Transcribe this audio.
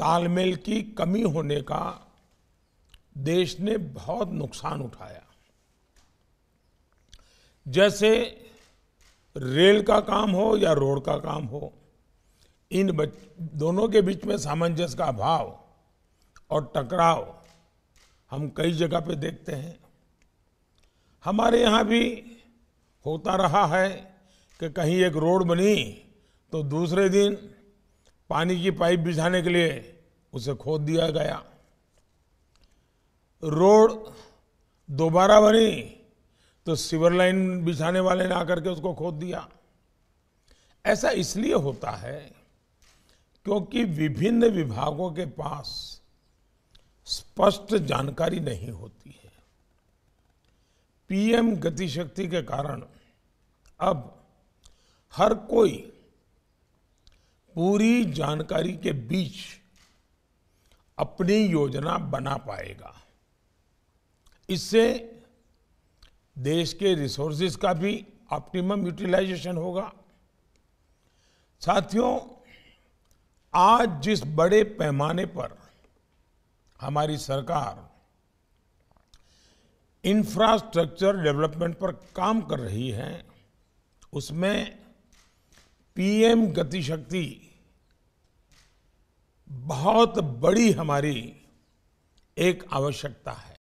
तालमेल की कमी होने का देश ने बहुत नुकसान उठाया जैसे रेल का काम हो या रोड का काम हो इन दोनों के बीच में सामंजस्य का अभाव और टकराव हम कई जगह पे देखते हैं हमारे यहाँ भी होता रहा है कि कहीं एक रोड बनी तो दूसरे दिन पानी की पाइप बिछाने के लिए उसे खोद दिया गया रोड दोबारा बनी तो सिवर लाइन बिछाने वाले ने आकर के उसको खोद दिया ऐसा इसलिए होता है क्योंकि विभिन्न विभागों के पास स्पष्ट जानकारी नहीं होती है पीएम गतिशक्ति के कारण अब हर कोई पूरी जानकारी के बीच अपनी योजना बना पाएगा इससे देश के रिसोर्सेज का भी ऑप्टिमम यूटिलाइजेशन होगा साथियों आज जिस बड़े पैमाने पर हमारी सरकार इंफ्रास्ट्रक्चर डेवलपमेंट पर काम कर रही है उसमें पीएम गति शक्ति बहुत बड़ी हमारी एक आवश्यकता है